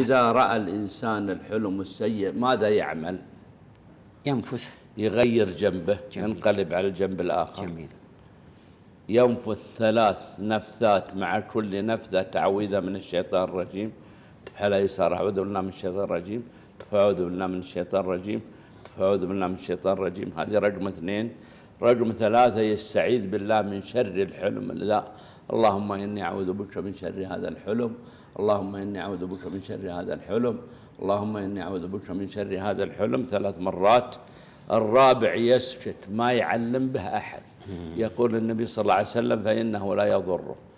إذا أحسن. رأى الإنسان الحلم السيء ماذا يعمل؟ ينفث يغير جنبه جميل. ينقلب على الجنب الآخر جميل ينفث ثلاث نفثات مع كل نفثة تعويذة من الشيطان الرجيم على يسار أعوذ بالله من الشيطان الرجيم أعوذ بالله من الشيطان الرجيم أعوذ بالله من الشيطان الرجيم هذه رقم اثنين رقم ثلاثة يستعيذ بالله من شر الحلم لا اللهم إني أعوذ بك من شر هذا الحلم اللهم إني أعوذ بك من شر هذا الحلم اللهم إني أعوذ بك من شر هذا الحلم ثلاث مرات الرابع يسكت ما يعلم به أحد يقول النبي صلى الله عليه وسلم فإنه لا يضره